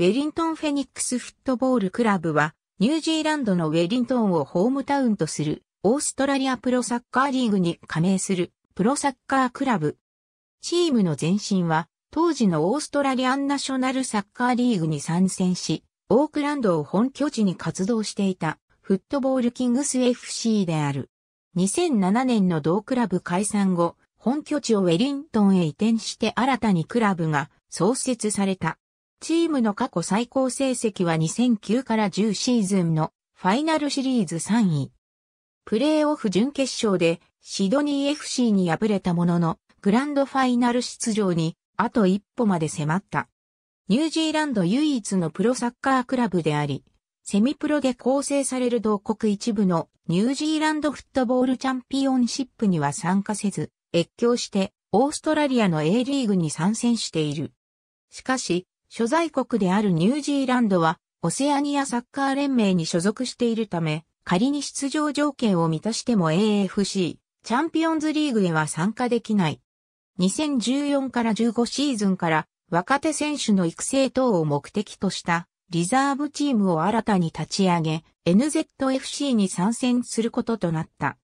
ウェリントン・フェニックス・フットボール・クラブは、ニュージーランドのウェリントンをホームタウンとする、オーストラリアプロサッカーリーグに加盟する、プロサッカークラブ。チームの前身は、当時のオーストラリアンナショナルサッカーリーグに参戦し、オークランドを本拠地に活動していた、フットボールキングス FC である。2007年の同クラブ解散後、本拠地をウェリントンへ移転して新たにクラブが創設された。チームの過去最高成績は2009から10シーズンのファイナルシリーズ3位。プレーオフ準決勝でシドニー FC に敗れたもののグランドファイナル出場にあと一歩まで迫った。ニュージーランド唯一のプロサッカークラブであり、セミプロで構成される同国一部のニュージーランドフットボールチャンピオンシップには参加せず、越境してオーストラリアの A リーグに参戦している。しかし、所在国であるニュージーランドは、オセアニアサッカー連盟に所属しているため、仮に出場条件を満たしても AFC、チャンピオンズリーグへは参加できない。2014から15シーズンから若手選手の育成等を目的としたリザーブチームを新たに立ち上げ NZFC に参戦することとなった。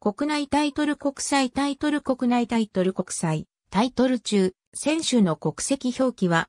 国内タイトル国際タイトル国内タイトル国際タイトル中選手の国籍表記は